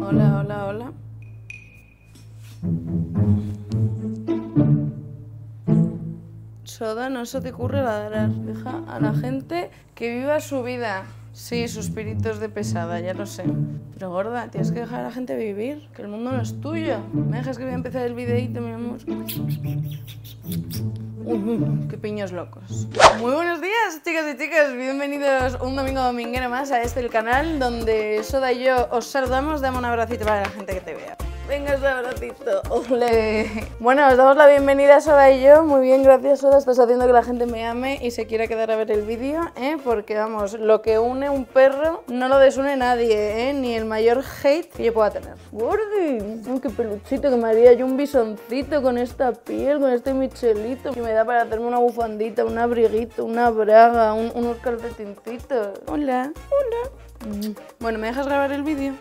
Hola, hola, hola. Soda, no se te ocurre ladrar. Deja a la gente que viva su vida. Sí, suspiritos de pesada, ya lo sé. Pero gorda, tienes que dejar a la gente vivir, que el mundo no es tuyo. ¿Me dejas que voy a empezar el vídeo y amor? qué piños locos. Muy buenos días, chicas y chicas. Bienvenidos un domingo dominguero más a este el canal donde Soda y yo os saludamos. Dame un abracito para la gente que te vea. Venga, ese abracito. Bueno, os damos la bienvenida a y yo. Muy bien, gracias Soda, Estás haciendo que la gente me ame y se quiera quedar a ver el vídeo, ¿eh? Porque vamos, lo que une un perro no lo desune nadie, ¿eh? Ni el mayor hate que yo pueda tener. ¡Gordy! ¡Qué peluchito que me haría yo un bisoncito con esta piel, con este michelito! Que me da para hacerme una bufandita, un abriguito, una braga, unos calcetincitos. Hola, hola. Mm. Bueno, ¿me dejas grabar el vídeo?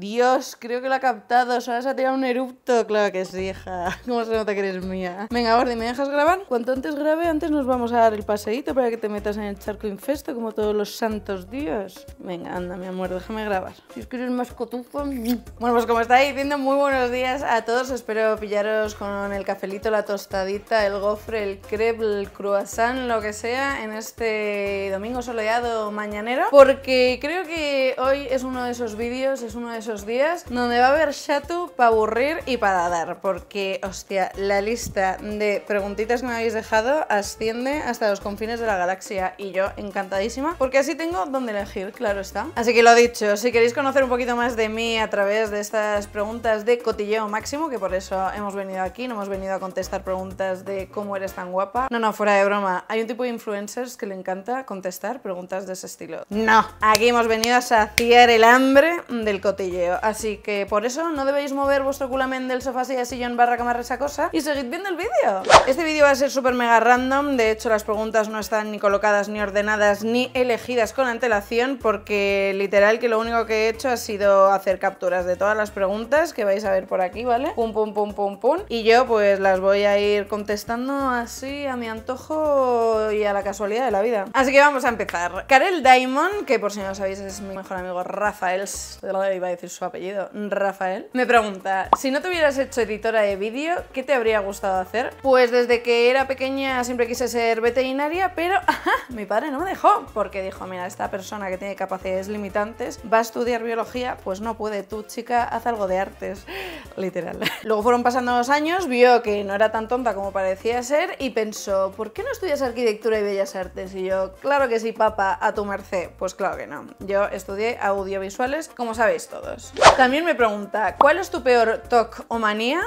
Dios, creo que lo ha captado. sea, se ha tirado un erupto. Claro que sí, hija. ¿Cómo se nota que eres mía? Venga, Gordi, ¿me dejas grabar? Cuanto antes grabe, antes nos vamos a dar el paseíto para que te metas en el charco infesto como todos los santos días. Venga, anda, mi amor, déjame grabar. Si es que eres más mm. Bueno, pues como estáis diciendo, muy buenos días a todos. Espero pillaros con el cafelito, la tostadita, el gofre, el crepe, el croissant, lo que sea, en este domingo soleado mañanero. Porque creo que hoy es uno de esos vídeos, es uno de esos días donde va a haber chatu para aburrir y para dar, porque, hostia, la lista de preguntitas que me habéis dejado asciende hasta los confines de la galaxia y yo encantadísima, porque así tengo donde elegir, claro está. Así que lo dicho, si queréis conocer un poquito más de mí a través de estas preguntas de cotilleo máximo, que por eso hemos venido aquí, no hemos venido a contestar preguntas de cómo eres tan guapa. No, no, fuera de broma, hay un tipo de influencers que le encanta contestar preguntas de ese estilo. No, aquí hemos venido a saciar el hambre del cotilleo Así que por eso no debéis mover vuestro culamen del sofá, silla, sillón, barra, esa cosa y seguid viendo el vídeo. Este vídeo va a ser súper mega random, de hecho las preguntas no están ni colocadas, ni ordenadas, ni elegidas con antelación porque literal que lo único que he hecho ha sido hacer capturas de todas las preguntas que vais a ver por aquí, ¿vale? Pum, pum, pum, pum, pum. Y yo pues las voy a ir contestando así a mi antojo y a la casualidad de la vida. Así que vamos a empezar. Karel Diamond, que por si no lo sabéis es mi mejor amigo Rafael, la a su apellido, Rafael, me pregunta, si no te hubieras hecho editora de vídeo, ¿qué te habría gustado hacer? Pues desde que era pequeña siempre quise ser veterinaria, pero mi padre no me dejó, porque dijo, mira, esta persona que tiene capacidades limitantes va a estudiar biología, pues no puede, tú chica, haz algo de artes, literal. Luego fueron pasando los años, vio que no era tan tonta como parecía ser y pensó, ¿por qué no estudias arquitectura y bellas artes? Y yo, claro que sí, papá, a tu merced. Pues claro que no. Yo estudié audiovisuales, como sabéis todos. También me pregunta, ¿cuál es tu peor toc o manía?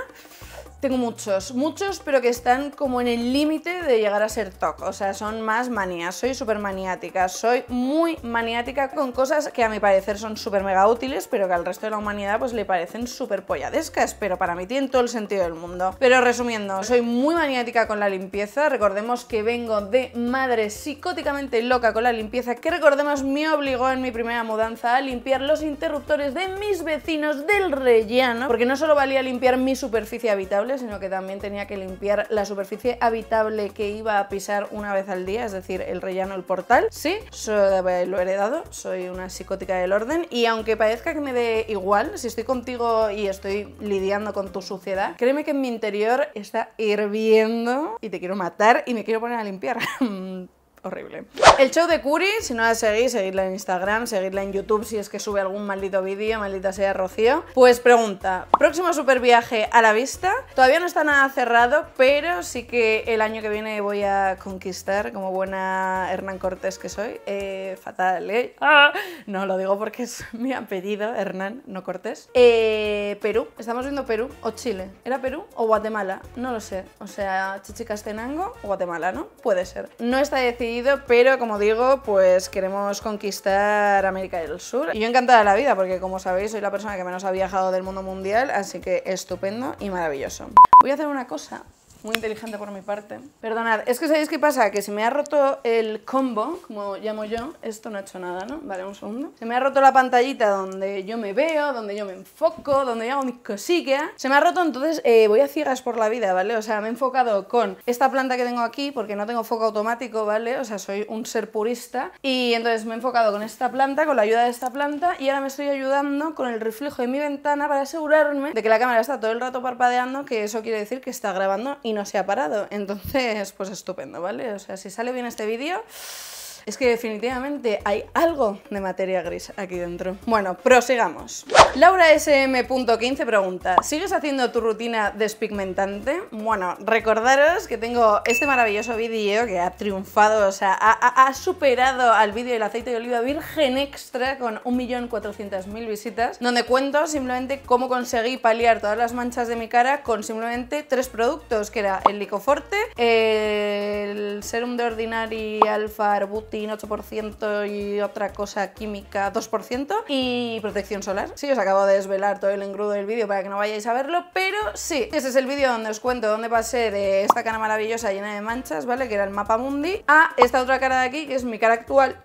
Tengo muchos, muchos, pero que están como en el límite de llegar a ser TOC. O sea, son más manías. Soy súper maniática. Soy muy maniática con cosas que a mi parecer son súper mega útiles, pero que al resto de la humanidad pues le parecen súper polladescas. Pero para mí tienen todo el sentido del mundo. Pero resumiendo, soy muy maniática con la limpieza. Recordemos que vengo de madre psicóticamente loca con la limpieza, que recordemos me obligó en mi primera mudanza a limpiar los interruptores de mis vecinos del rellano, porque no solo valía limpiar mi superficie habitable, sino que también tenía que limpiar la superficie habitable que iba a pisar una vez al día, es decir, el rellano, el portal. Sí, lo he heredado, soy una psicótica del orden y aunque parezca que me dé igual, si estoy contigo y estoy lidiando con tu suciedad, créeme que en mi interior está hirviendo y te quiero matar y me quiero poner a limpiar. Mm, horrible. El show de Curi, si no la seguís, seguidla en Instagram, seguidla en YouTube si es que sube algún maldito vídeo, maldita sea Rocío. Pues pregunta, próximo super viaje a la vista, todavía no está nada cerrado, pero sí que el año que viene voy a conquistar, como buena Hernán Cortés que soy, eh, fatal, ¿eh? Ah, no, lo digo porque es mi apellido, Hernán, no Cortés. Eh, Perú, estamos viendo Perú o Chile, ¿era Perú o Guatemala? No lo sé, o sea, Chichicastenango o Guatemala, ¿no? Puede ser. No está decidido pero como digo, pues queremos conquistar América del Sur. Y yo encantada de la vida, porque como sabéis, soy la persona que menos ha viajado del mundo mundial, así que estupendo y maravilloso. Voy a hacer una cosa muy inteligente por mi parte. Perdonad, es que sabéis qué pasa, que se me ha roto el combo, como llamo yo, esto no ha hecho nada, ¿no? Vale, un segundo. Se me ha roto la pantallita donde yo me veo, donde yo me enfoco, donde yo hago mis cosillas. Se me ha roto, entonces eh, voy a ciegas por la vida, ¿vale? O sea, me he enfocado con esta planta que tengo aquí, porque no tengo foco automático, ¿vale? O sea, soy un ser purista. Y entonces me he enfocado con esta planta, con la ayuda de esta planta, y ahora me estoy ayudando con el reflejo de mi ventana para asegurarme de que la cámara está todo el rato parpadeando, que eso quiere decir que está grabando y no se ha parado. Entonces, pues estupendo, ¿vale? O sea, si sale bien este vídeo... Es que definitivamente hay algo de materia gris aquí dentro. Bueno, prosigamos. Laura SM.15 pregunta, ¿sigues haciendo tu rutina despigmentante? Bueno, recordaros que tengo este maravilloso vídeo que ha triunfado, o sea, ha, superado al vídeo del aceite de oliva virgen extra con 1.400.000 visitas, donde cuento simplemente cómo conseguí paliar todas las manchas de mi cara con simplemente tres productos, que era el licoforte, el serum de ordinary alfa arbuto, 8% y otra cosa química 2% y protección solar. Sí, os acabo de desvelar todo el engrudo del vídeo para que no vayáis a verlo, pero sí, ese es el vídeo donde os cuento dónde pasé de esta cara maravillosa llena de manchas, ¿vale? Que era el mapa mundi, a esta otra cara de aquí, que es mi cara actual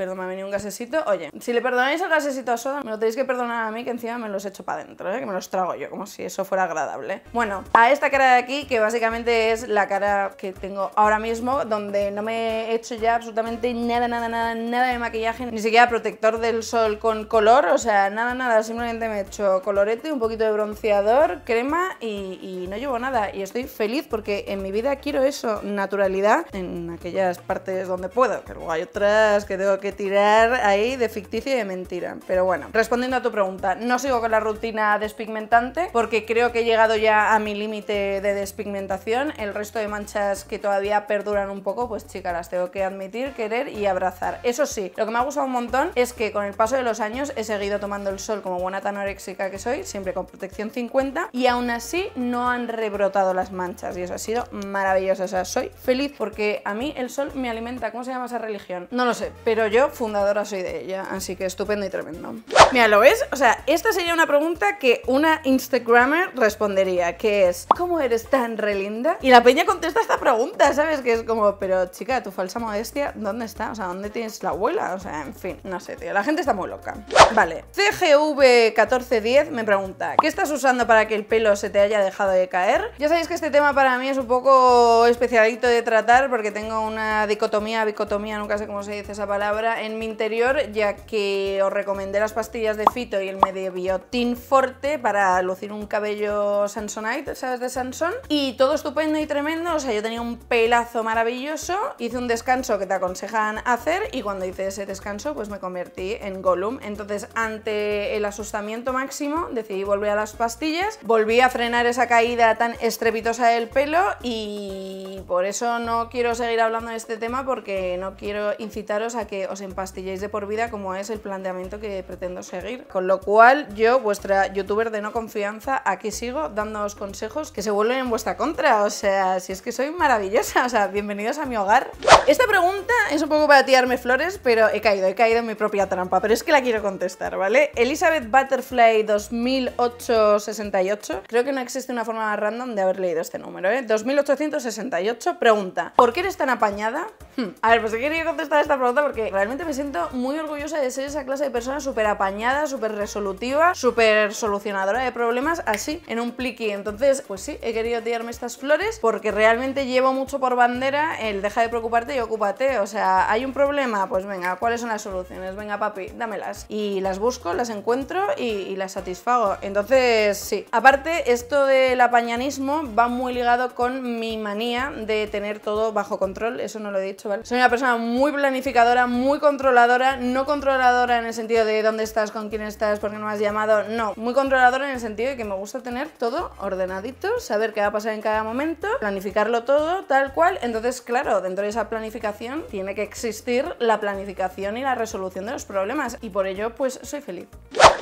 perdón, me un gasecito. Oye, si le perdonáis el gasecito a Soda, me lo tenéis que perdonar a mí, que encima me los he echo para adentro, ¿eh? que me los trago yo, como si eso fuera agradable. Bueno, a esta cara de aquí, que básicamente es la cara que tengo ahora mismo, donde no me he hecho ya absolutamente nada, nada, nada, nada de maquillaje, ni siquiera protector del sol con color, o sea, nada, nada, simplemente me he hecho colorete, un poquito de bronceador, crema y, y no llevo nada. Y estoy feliz porque en mi vida quiero eso, naturalidad, en aquellas partes donde puedo, que luego hay otras que tengo que tirar ahí de ficticia y de mentira. Pero bueno, respondiendo a tu pregunta, no sigo con la rutina despigmentante porque creo que he llegado ya a mi límite de despigmentación. El resto de manchas que todavía perduran un poco, pues chicas, las tengo que admitir, querer y abrazar. Eso sí, lo que me ha gustado un montón es que con el paso de los años he seguido tomando el sol como buena tan que soy, siempre con protección 50 y aún así no han rebrotado las manchas y eso ha sido maravilloso. O sea, soy feliz porque a mí el sol me alimenta. ¿Cómo se llama esa religión? No lo sé, pero yo fundadora soy de ella, así que estupendo y tremendo. Mira, ¿lo ves? O sea, esta sería una pregunta que una Instagrammer respondería, que es, ¿cómo eres tan relinda? Y la peña contesta esta pregunta, ¿sabes? Que es como, pero chica, tu falsa modestia, ¿dónde está? O sea, ¿dónde tienes la abuela? O sea, en fin, no sé, tío, la gente está muy loca. Vale, CGV1410 me pregunta, ¿qué estás usando para que el pelo se te haya dejado de caer? Ya sabéis que este tema para mí es un poco especialito de tratar porque tengo una dicotomía, bicotomía, nunca sé cómo se dice esa palabra ahora en mi interior, ya que os recomendé las pastillas de Fito y el medio Mediobiotin Forte para lucir un cabello Samsonite, ¿sabes? De Samson. Y todo estupendo y tremendo, o sea, yo tenía un pelazo maravilloso, hice un descanso que te aconsejan hacer y cuando hice ese descanso pues me convertí en Gollum. Entonces, ante el asustamiento máximo, decidí volver a las pastillas, volví a frenar esa caída tan estrepitosa del pelo y por eso no quiero seguir hablando de este tema porque no quiero incitaros a que os empastilléis de por vida como es el planteamiento que pretendo seguir. Con lo cual yo, vuestra youtuber de no confianza, aquí sigo dándoos consejos que se vuelven en vuestra contra. O sea, si es que soy maravillosa, o sea, bienvenidos a mi hogar. Esta pregunta es un poco para tirarme flores, pero he caído, he caído en mi propia trampa, pero es que la quiero contestar, ¿vale? Elizabeth Butterfly 2868, creo que no existe una forma random de haber leído este número, ¿eh? 2868 pregunta, ¿por qué eres tan apañada? Hmm. A ver, pues he querido contestar esta pregunta porque realmente me siento muy orgullosa de ser esa clase de persona súper apañada, súper resolutiva, súper solucionadora de problemas, así, en un pliqui. Entonces, pues sí, he querido tirarme estas flores porque realmente llevo mucho por bandera el deja de preocuparte y ocúpate. O sea, hay un problema, pues venga, ¿cuáles son las soluciones? Venga, papi, dámelas. Y las busco, las encuentro y, y las satisfago. Entonces, sí. Aparte, esto del apañanismo va muy ligado con mi manía de tener todo bajo control. Eso no lo he dicho, ¿vale? Soy una persona muy planificadora, muy muy controladora, no controladora en el sentido de dónde estás, con quién estás, por qué no me has llamado, no, muy controladora en el sentido de que me gusta tener todo ordenadito, saber qué va a pasar en cada momento, planificarlo todo tal cual, entonces claro, dentro de esa planificación tiene que existir la planificación y la resolución de los problemas y por ello pues soy feliz.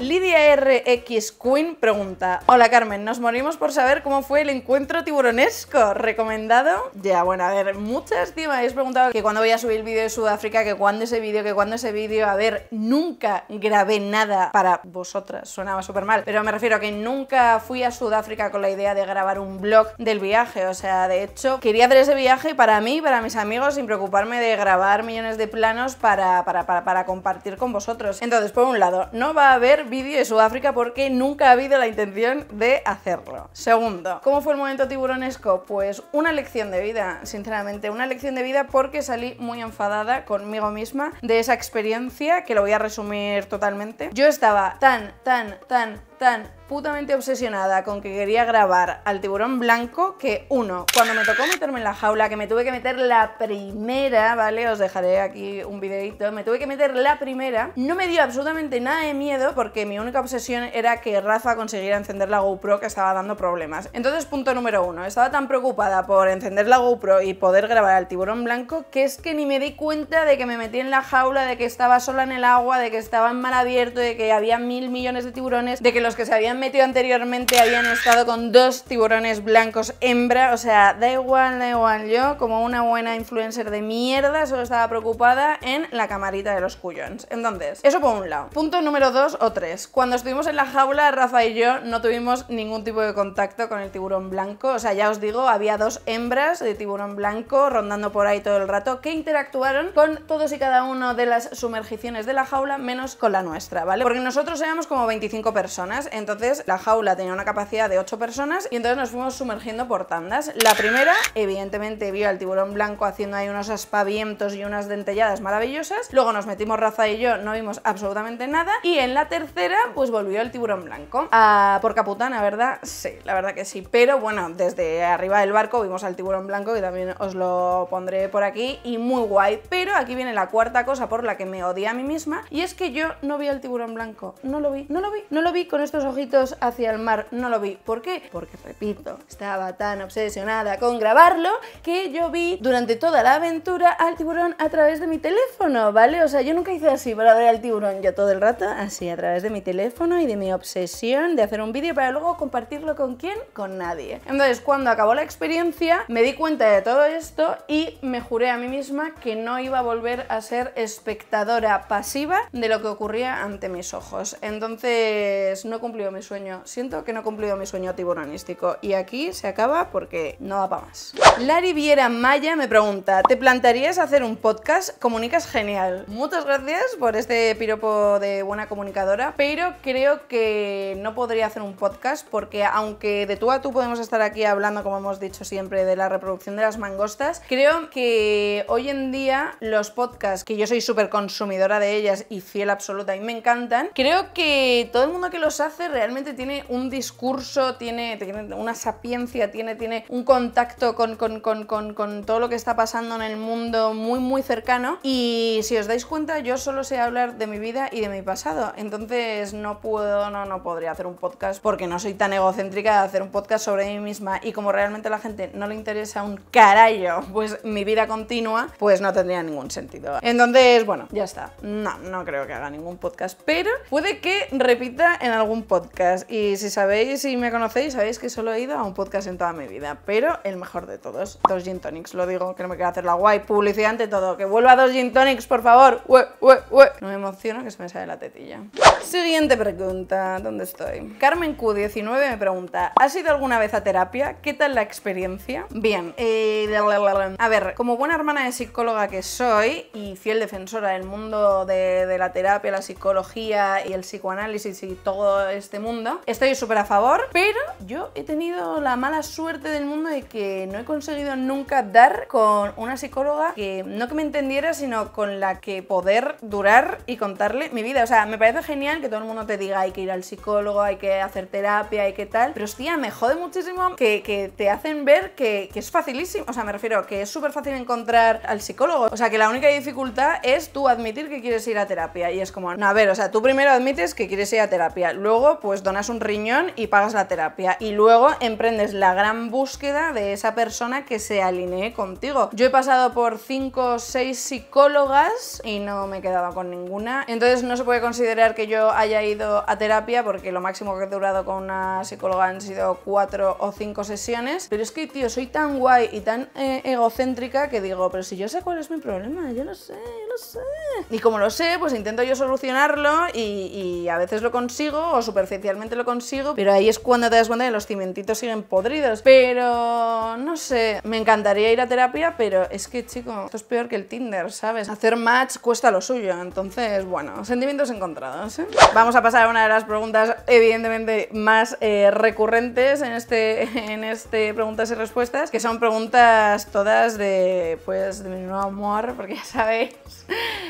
Lidia RX Queen pregunta, hola Carmen, nos morimos por saber cómo fue el encuentro tiburonesco, recomendado. Ya, bueno, a ver, muchas estima. me habéis preguntado que cuando voy a subir el vídeo de Sudáfrica, que cuando ese vídeo, que cuando ese vídeo, a ver, nunca grabé nada para vosotras, Suenaba súper mal, pero me refiero a que nunca fui a Sudáfrica con la idea de grabar un blog del viaje, o sea, de hecho, quería hacer ese viaje para mí, para mis amigos, sin preocuparme de grabar millones de planos para, para compartir con vosotros. Entonces, por un lado, no va a haber vídeo de Sudáfrica porque nunca ha habido la intención de hacerlo. Segundo, ¿cómo fue el momento tiburonesco? Pues una lección de vida, sinceramente, una lección de vida porque salí muy enfadada conmigo misma de esa experiencia que lo voy a resumir totalmente. Yo estaba tan, tan, tan, tan putamente obsesionada con que quería grabar al tiburón blanco que uno, cuando me tocó meterme en la jaula, que me tuve que meter la primera, ¿vale? Os dejaré aquí un videito, me tuve que meter la primera, no me dio absolutamente nada de miedo porque mi única obsesión era que Rafa consiguiera encender la GoPro que estaba dando problemas. Entonces, punto número uno, estaba tan preocupada por encender la GoPro y poder grabar al tiburón blanco que es que ni me di cuenta de que me metí en la jaula, de que estaba sola en el agua, de que estaba en mar abierto, de que había mil millones de tiburones, de que los los que se habían metido anteriormente habían estado con dos tiburones blancos hembra, o sea, da igual, da igual yo, como una buena influencer de mierda, solo estaba preocupada en la camarita de los cuyons. Entonces, eso por un lado. Punto número dos o tres. Cuando estuvimos en la jaula, Rafa y yo no tuvimos ningún tipo de contacto con el tiburón blanco, o sea, ya os digo, había dos hembras de tiburón blanco rondando por ahí todo el rato que interactuaron con todos y cada uno de las sumergiciones de la jaula, menos con la nuestra, ¿vale? Porque nosotros éramos como 25 personas entonces la jaula tenía una capacidad de 8 personas y entonces nos fuimos sumergiendo por tandas. La primera, evidentemente, vio al tiburón blanco haciendo ahí unos aspavientos y unas dentelladas maravillosas. Luego nos metimos Raza y yo, no vimos absolutamente nada. Y en la tercera, pues volvió el tiburón blanco. Ah, por Caputana, ¿verdad? Sí, la verdad que sí. Pero bueno, desde arriba del barco vimos al tiburón blanco, que también os lo pondré por aquí, y muy guay. Pero aquí viene la cuarta cosa por la que me odié a mí misma, y es que yo no vi al tiburón blanco. No lo vi, no lo vi, no lo vi con estos ojitos hacia el mar no lo vi. ¿Por qué? Porque, repito, estaba tan obsesionada con grabarlo que yo vi durante toda la aventura al tiburón a través de mi teléfono, ¿vale? O sea, yo nunca hice así para ver al tiburón yo todo el rato, así a través de mi teléfono y de mi obsesión de hacer un vídeo para luego compartirlo con quién, con nadie. Entonces, cuando acabó la experiencia, me di cuenta de todo esto y me juré a mí misma que no iba a volver a ser espectadora pasiva de lo que ocurría ante mis ojos. Entonces, no cumplido mi sueño. Siento que no he cumplido mi sueño tiburonístico. Y aquí se acaba porque no va para más. Lari Viera Maya me pregunta, ¿te plantarías hacer un podcast? Comunicas genial. Muchas gracias por este piropo de buena comunicadora, pero creo que no podría hacer un podcast porque aunque de tú a tú podemos estar aquí hablando, como hemos dicho siempre, de la reproducción de las mangostas, creo que hoy en día los podcasts, que yo soy súper consumidora de ellas y fiel absoluta y me encantan, creo que todo el mundo que los hace realmente tiene un discurso, tiene, una sapiencia, tiene, tiene un contacto con, con, todo lo que está pasando en el mundo muy, muy cercano. Y si os dais cuenta, yo solo sé hablar de mi vida y de mi pasado. Entonces no puedo, no, no podría hacer un podcast porque no soy tan egocéntrica de hacer un podcast sobre mí misma. Y como realmente a la gente no le interesa un carayo pues mi vida continua, pues no tendría ningún sentido. Entonces, bueno, ya está. No, no creo que haga ningún podcast, pero puede que repita en algún podcast. Y si sabéis, y me conocéis, sabéis que solo he ido a un podcast en toda mi vida. Pero el mejor de todos, dos Gin Tonics. Lo digo, que no me quiero hacer la guay. Publicidad ante todo. Que vuelva a dos Gin Tonics, por favor. No me emociono que se me sale la tetilla. Siguiente pregunta. ¿Dónde estoy? Carmen Q19 me pregunta: ¿Has ido alguna vez a terapia? ¿Qué tal la experiencia? Bien. Eh, a ver, como buena hermana de psicóloga que soy y fiel defensora del mundo de la terapia, la psicología y el psicoanálisis y todo este mundo. Estoy súper a favor, pero yo he tenido la mala suerte del mundo de que no he conseguido nunca dar con una psicóloga que no que me entendiera, sino con la que poder durar y contarle mi vida. O sea, me parece genial que todo el mundo te diga hay que ir al psicólogo, hay que hacer terapia, hay que tal, pero hostia, me jode muchísimo que, te hacen ver que, es facilísimo. O sea, me refiero que es súper fácil encontrar al psicólogo. O sea, que la única dificultad es tú admitir que quieres ir a terapia. Y es como, no, a ver, o sea, tú primero admites que quieres ir a terapia, luego pues donas un riñón y pagas la terapia y luego emprendes la gran búsqueda de esa persona que se alinee contigo. Yo he pasado por 5 o 6 psicólogas y no me he quedado con ninguna, entonces no se puede considerar que yo haya ido a terapia porque lo máximo que he durado con una psicóloga han sido 4 o 5 sesiones, pero es que tío, soy tan guay y tan eh, egocéntrica que digo, pero si yo sé cuál es mi problema, yo lo sé, yo lo sé. Y como lo sé, pues intento yo solucionarlo y a veces lo consigo superficialmente lo consigo, pero ahí es cuando te das cuenta que los cimentitos siguen podridos. Pero no sé, me encantaría ir a terapia, pero es que, chico, esto es peor que el Tinder, ¿sabes? Hacer match cuesta lo suyo, entonces, bueno, sentimientos encontrados. ¿eh? Vamos a pasar a una de las preguntas, evidentemente, más eh, recurrentes en este, en este preguntas y respuestas, que son preguntas todas de, pues, de mi nuevo amor, porque ya sabéis.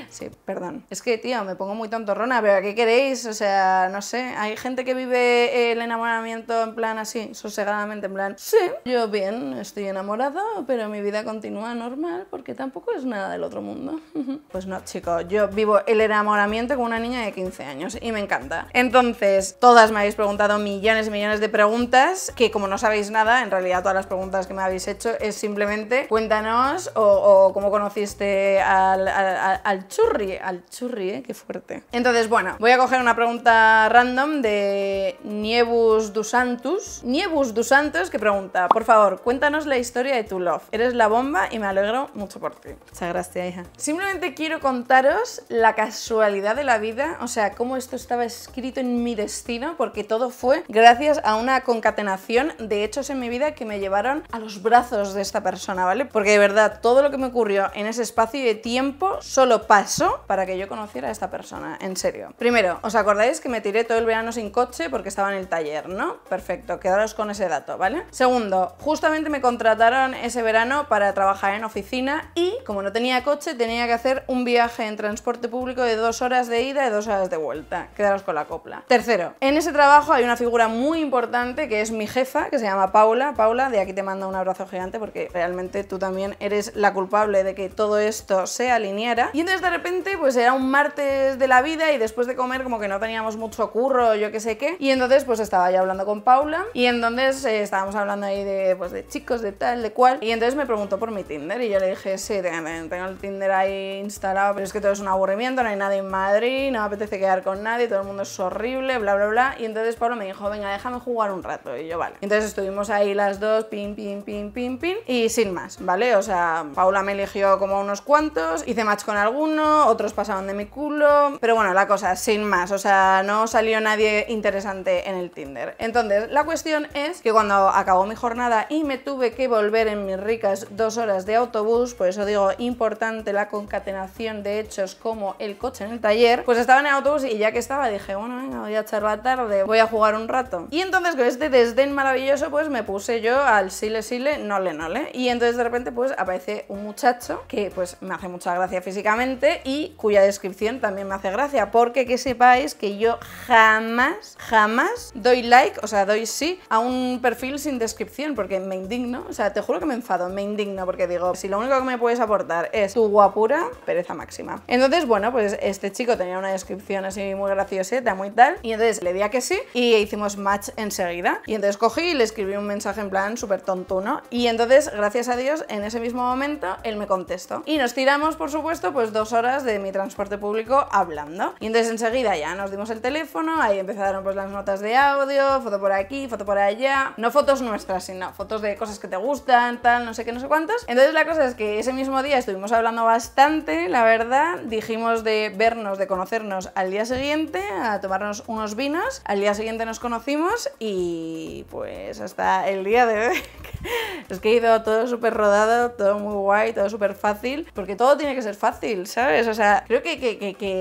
Sí, perdón. Es que, tío, me pongo muy tontorrona, pero ¿a qué queréis? O sea, no sé, hay gente que vive el enamoramiento en plan así, sosegadamente, en plan, sí, yo bien, estoy enamorado, pero mi vida continúa normal porque tampoco es nada del otro mundo. pues no, chicos, yo vivo el enamoramiento con una niña de 15 años y me encanta. Entonces, todas me habéis preguntado millones y millones de preguntas que como no sabéis nada, en realidad todas las preguntas que me habéis hecho es simplemente cuéntanos o, cómo conociste al, churri, al churri, ¿eh? qué fuerte. Entonces, bueno, voy a coger una pregunta random de Niebus Dusantus. Niebus Santos que pregunta, por favor, cuéntanos la historia de tu love. Eres la bomba y me alegro mucho por ti. Muchas gracias, hija. Simplemente quiero contaros la casualidad de la vida, o sea, cómo esto estaba escrito en mi destino, porque todo fue gracias a una concatenación de hechos en mi vida que me llevaron a los brazos de esta persona, ¿vale? Porque de verdad, todo lo que me ocurrió en ese espacio de tiempo solo pasó para que yo conociera a esta persona, en serio. Primero, ¿os acordáis que me tiré todo el verano sin coche porque estaba en el taller, ¿no? Perfecto, quedaros con ese dato, ¿vale? Segundo, justamente me contrataron ese verano para trabajar en oficina y como no tenía coche tenía que hacer un viaje en transporte público de dos horas de ida y dos horas de vuelta. Quedaros con la copla. Tercero, en ese trabajo hay una figura muy importante que es mi jefa, que se llama Paula. Paula, de aquí te mando un abrazo gigante porque realmente tú también eres la culpable de que todo esto se alineara. Y entonces de repente pues era un martes de la vida y después de comer como que no teníamos mucho curro yo que sé qué. Y entonces pues estaba ya hablando con Paula y entonces eh, estábamos hablando ahí de, pues, de chicos, de tal, de cual. Y entonces me preguntó por mi Tinder y yo le dije, sí, tengo el Tinder ahí instalado, pero es que todo es un aburrimiento, no hay nadie en Madrid, no me apetece quedar con nadie, todo el mundo es horrible, bla, bla, bla. Y entonces Paula me dijo, venga, déjame jugar un rato. Y yo, vale. Entonces estuvimos ahí las dos, pin, pin, pin, pin, pin, y sin más, ¿vale? O sea, Paula me eligió como unos cuantos, hice match con alguno, otros pasaban de mi culo, pero bueno, la cosa, sin más, o sea, no salió nadie interesante en el Tinder. Entonces, la cuestión es que cuando acabó mi jornada y me tuve que volver en mis ricas dos horas de autobús, por eso digo importante la concatenación de hechos como el coche en el taller, pues estaba en el autobús y ya que estaba dije, bueno, venga, voy a echar la tarde, voy a jugar un rato. Y entonces con este desdén maravilloso pues me puse yo al sile sile, nole nole. Y entonces de repente pues aparece un muchacho que pues me hace mucha gracia físicamente y cuya descripción también me hace gracia, porque que sepáis que yo jamás jamás, jamás doy like, o sea, doy sí a un perfil sin descripción porque me indigno, o sea, te juro que me enfado, me indigno porque digo, si lo único que me puedes aportar es tu guapura, pereza máxima. Entonces, bueno, pues este chico tenía una descripción así muy graciosita, muy tal, y entonces le di a que sí y hicimos match enseguida. Y entonces cogí y le escribí un mensaje en plan súper tontuno y entonces, gracias a Dios, en ese mismo momento él me contestó. Y nos tiramos, por supuesto, pues dos horas de mi transporte público hablando. Y entonces enseguida ya nos dimos el teléfono, ahí empezaron pues las notas de audio, foto por aquí, foto por allá, no fotos nuestras, sino fotos de cosas que te gustan, tal, no sé qué, no sé cuántos Entonces la cosa es que ese mismo día estuvimos hablando bastante, la verdad, dijimos de vernos, de conocernos al día siguiente, a tomarnos unos vinos, al día siguiente nos conocimos y pues hasta el día de hoy es que ha ido todo súper rodado, todo muy guay, todo súper fácil, porque todo tiene que ser fácil, ¿sabes? O sea, creo que,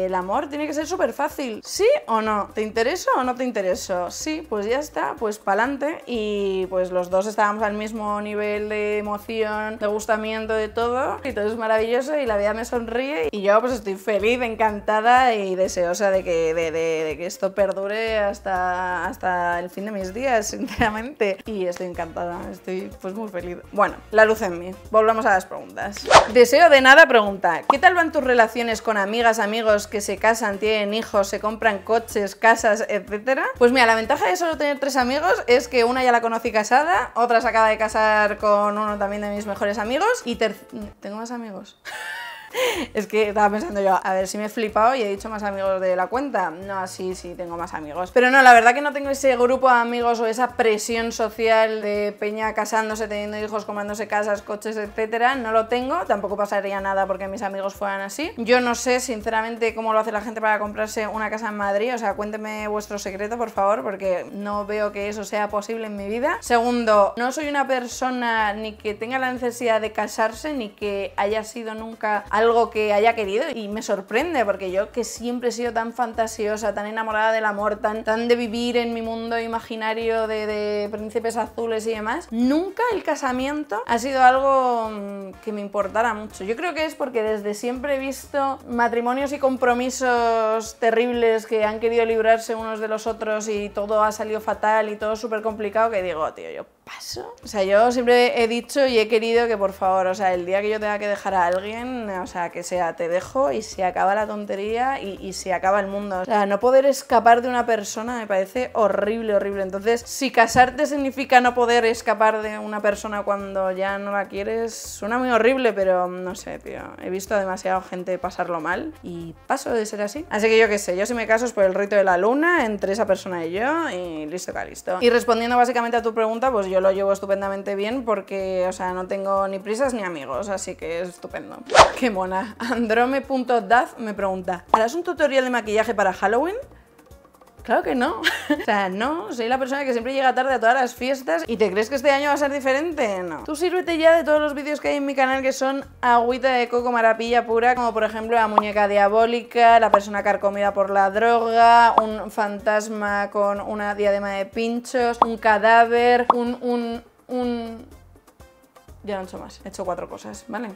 el amor tiene que ser súper fácil, ¿sí o no? intereso o no te intereso? Sí, pues ya está, pues pa'lante. Y pues los dos estábamos al mismo nivel de emoción, de gustamiento, de todo. Y todo es maravilloso y la vida me sonríe. Y yo pues estoy feliz, encantada y deseosa de que, que esto perdure hasta, hasta el fin de mis días, sinceramente. Y estoy encantada, estoy pues muy feliz. Bueno, la luz en mí. Volvamos a las preguntas. Deseo de nada pregunta. ¿Qué tal van tus relaciones con amigas, amigos que se casan, tienen hijos, se compran coches, casas? etcétera. Pues mira, la ventaja de solo tener tres amigos es que una ya la conocí casada, otra se acaba de casar con uno también de mis mejores amigos y tengo más amigos es que estaba pensando yo, a ver si me he flipado y he dicho más amigos de la cuenta. No, sí, sí, tengo más amigos. Pero no, la verdad que no tengo ese grupo de amigos o esa presión social de peña casándose, teniendo hijos, comprándose casas, coches, etcétera. No lo tengo. Tampoco pasaría nada porque mis amigos fueran así. Yo no sé, sinceramente, cómo lo hace la gente para comprarse una casa en Madrid. O sea, cuénteme vuestro secreto, por favor, porque no veo que eso sea posible en mi vida. Segundo, no soy una persona ni que tenga la necesidad de casarse, ni que haya sido nunca algo algo que haya querido y me sorprende porque yo que siempre he sido tan fantasiosa, tan enamorada del amor, tan, tan de vivir en mi mundo imaginario de, de príncipes azules y demás, nunca el casamiento ha sido algo mm, que me importara mucho. Yo creo que es porque desde siempre he visto matrimonios y compromisos terribles que han querido librarse unos de los otros y todo ha salido fatal y todo súper complicado que digo, oh, tío, yo paso. O sea, yo siempre he dicho y he querido que por favor, o sea, el día que yo tenga que dejar a alguien, o sea, que sea te dejo y se acaba la tontería y, se acaba el mundo. O sea, no poder escapar de una persona me parece horrible, horrible. Entonces, si casarte significa no poder escapar de una persona cuando ya no la quieres, suena muy horrible, pero no sé, tío. He visto demasiado gente pasarlo mal y paso de ser así. Así que yo qué sé, yo si me caso es por el rito de la luna entre esa persona y yo y listo, está listo. Y respondiendo básicamente a tu pregunta, pues yo yo lo llevo estupendamente bien porque, o sea, no tengo ni prisas ni amigos, así que es estupendo. ¡Qué mona! Androme.daz me pregunta, ¿harás un tutorial de maquillaje para Halloween? Claro que no. o sea, no, soy la persona que siempre llega tarde a todas las fiestas y te crees que este año va a ser diferente. No. Tú sírvete ya de todos los vídeos que hay en mi canal que son agüita de coco marapilla pura, como por ejemplo la muñeca diabólica, la persona carcomida por la droga, un fantasma con una diadema de pinchos, un cadáver, un... un... un... Ya no he hecho más. He hecho cuatro cosas, ¿vale?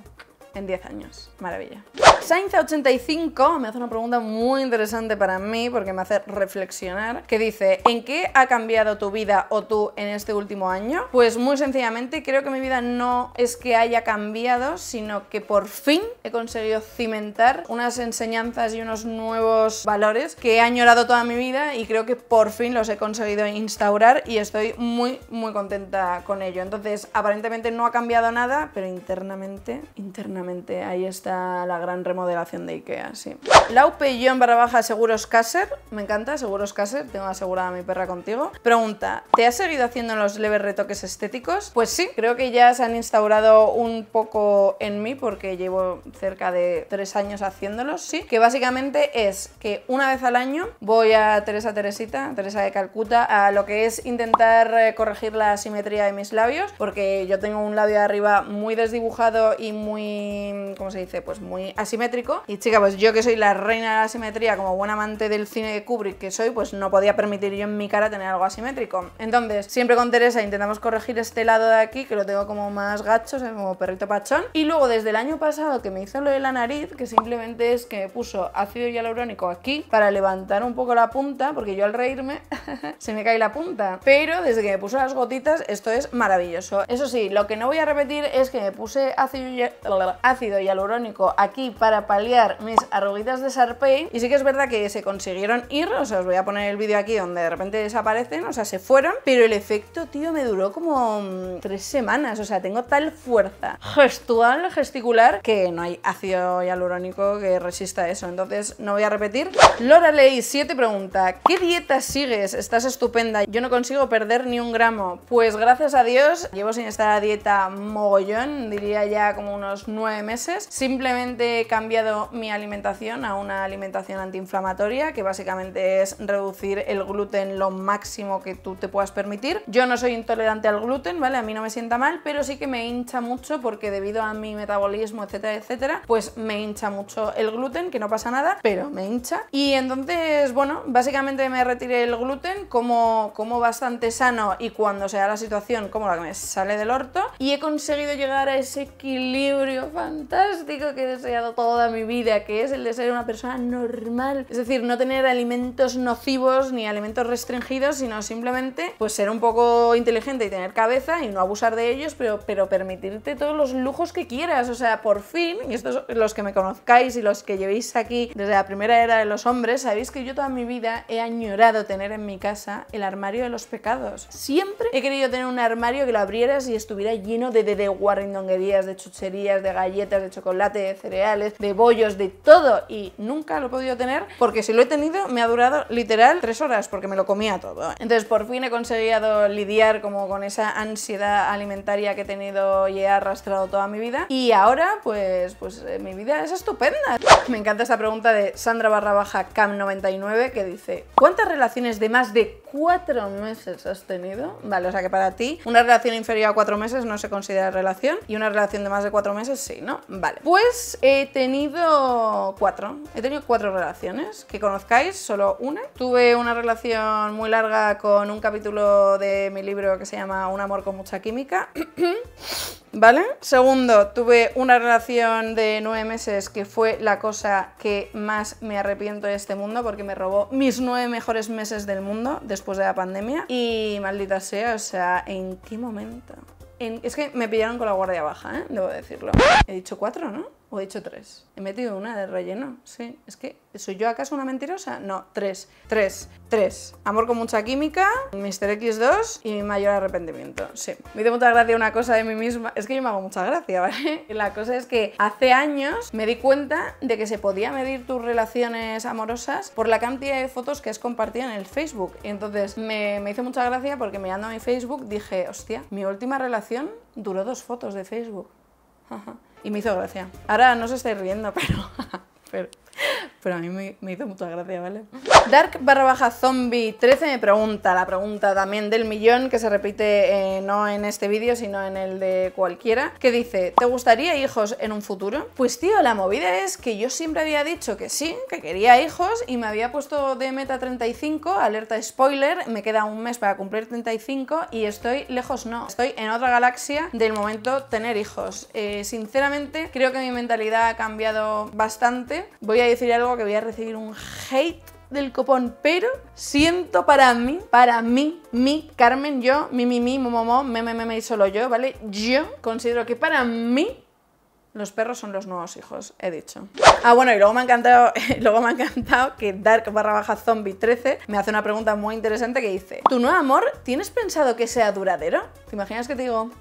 En diez años. Maravilla science 85 me hace una pregunta muy interesante para mí porque me hace reflexionar, que dice, ¿en qué ha cambiado tu vida o tú en este último año? Pues muy sencillamente, creo que mi vida no es que haya cambiado, sino que por fin he conseguido cimentar unas enseñanzas y unos nuevos valores que he añorado toda mi vida y creo que por fin los he conseguido instaurar y estoy muy, muy contenta con ello. Entonces, aparentemente no ha cambiado nada, pero internamente, internamente ahí está la gran modelación de Ikea, sí. Laupe en barra baja seguros Caser, me encanta, seguros Caser, tengo asegurada mi perra contigo. Pregunta, ¿te has seguido haciendo los leves retoques estéticos? Pues sí, creo que ya se han instaurado un poco en mí porque llevo cerca de tres años haciéndolos, sí. Que básicamente es que una vez al año voy a Teresa Teresita, Teresa de Calcuta, a lo que es intentar eh, corregir la asimetría de mis labios, porque yo tengo un labio de arriba muy desdibujado y muy, ¿cómo se dice? Pues muy asimétrico y chica, pues yo que soy la reina de la simetría, como buen amante del cine de Kubrick que soy, pues no podía permitir yo en mi cara tener algo asimétrico. Entonces, siempre con Teresa intentamos corregir este lado de aquí, que lo tengo como más gacho, o como perrito pachón. Y luego desde el año pasado que me hizo lo de la nariz, que simplemente es que me puso ácido hialurónico aquí para levantar un poco la punta, porque yo al reírme se me cae la punta. Pero desde que me puso las gotitas, esto es maravilloso. Eso sí, lo que no voy a repetir es que me puse ácido hialurónico aquí para para paliar mis arruguitas de Sarpei. Y sí que es verdad que se consiguieron ir, o sea, os voy a poner el vídeo aquí donde de repente desaparecen, o sea, se fueron, pero el efecto, tío, me duró como mm, tres semanas, o sea, tengo tal fuerza gestual, gesticular, que no hay ácido hialurónico que resista eso, entonces no voy a repetir. Lora Ley 7 pregunta, ¿qué dieta sigues? Estás estupenda, yo no consigo perder ni un gramo. Pues gracias a Dios, llevo sin estar a dieta mogollón, diría ya como unos nueve meses, simplemente cambiado mi alimentación a una alimentación antiinflamatoria, que básicamente es reducir el gluten lo máximo que tú te puedas permitir. Yo no soy intolerante al gluten, ¿vale? A mí no me sienta mal, pero sí que me hincha mucho porque debido a mi metabolismo, etcétera, etcétera, pues me hincha mucho el gluten, que no pasa nada, pero me hincha. Y entonces, bueno, básicamente me retiré el gluten, como, como bastante sano y cuando sea la situación como la que me sale del orto, y he conseguido llegar a ese equilibrio fantástico que he deseado todo toda mi vida, que es el de ser una persona normal. Es decir, no tener alimentos nocivos ni alimentos restringidos, sino simplemente pues ser un poco inteligente y tener cabeza y no abusar de ellos, pero, pero permitirte todos los lujos que quieras. O sea, por fin, y estos los que me conozcáis y los que llevéis aquí desde la primera era de los hombres, sabéis que yo toda mi vida he añorado tener en mi casa el armario de los pecados. Siempre he querido tener un armario que lo abrieras y estuviera lleno de, de, de guarrindonguerías, de chucherías, de galletas, de chocolate, de cereales, de bollos, de todo, y nunca lo he podido tener, porque si lo he tenido me ha durado literal tres horas, porque me lo comía todo. Entonces por fin he conseguido lidiar como con esa ansiedad alimentaria que he tenido y he arrastrado toda mi vida, y ahora pues, pues eh, mi vida es estupenda. Me encanta esta pregunta de Sandra barra baja cam99 que dice, ¿cuántas relaciones de más de cuatro meses has tenido? Vale, o sea que para ti una relación inferior a cuatro meses no se considera relación y una relación de más de cuatro meses sí, ¿no? Vale. Pues he tenido tenido cuatro. He tenido cuatro relaciones. Que conozcáis, solo una. Tuve una relación muy larga con un capítulo de mi libro que se llama Un amor con mucha química. ¿Vale? Segundo, tuve una relación de nueve meses que fue la cosa que más me arrepiento de este mundo porque me robó mis nueve mejores meses del mundo después de la pandemia. Y maldita sea, o sea, ¿en qué momento? Es que me pillaron con la guardia baja, ¿eh? Debo decirlo. He dicho cuatro, ¿no? he dicho tres. He metido una de relleno, sí. Es que, ¿soy yo acaso una mentirosa? No, tres, tres, tres. Amor con mucha química, Mr. X2 y mi mayor arrepentimiento, sí. Me hizo mucha gracia una cosa de mí misma. Es que yo me hago mucha gracia, ¿vale? La cosa es que hace años me di cuenta de que se podía medir tus relaciones amorosas por la cantidad de fotos que has compartido en el Facebook. Y entonces me, me hizo mucha gracia porque mirando a mi Facebook dije, hostia, mi última relación duró dos fotos de Facebook. Ajá. Y me hizo gracia. Ahora no se estáis riendo, pero pero a mí me, hizo mucha gracia, ¿vale? Dark barra baja zombie 13 me pregunta, la pregunta también del millón, que se repite eh, no en este vídeo, sino en el de cualquiera, que dice, ¿te gustaría hijos en un futuro? Pues tío, la movida es que yo siempre había dicho que sí, que quería hijos y me había puesto de meta 35, alerta spoiler, me queda un mes para cumplir 35 y estoy lejos no, estoy en otra galaxia del momento tener hijos. Eh, sinceramente, creo que mi mentalidad ha cambiado bastante. Voy a decir algo que voy a recibir un hate del copón, pero siento para mí, para mí, mi Carmen, yo, mi, mi, mi, momo, me, me, me, Y solo yo, ¿vale? Yo considero que para mí los perros son los nuevos hijos, he dicho. Ah, bueno, y luego me ha encantado, luego me ha encantado que Dark barra baja zombie 13 me hace una pregunta muy interesante que dice, ¿tu nuevo amor tienes pensado que sea duradero? ¿Te imaginas que te digo,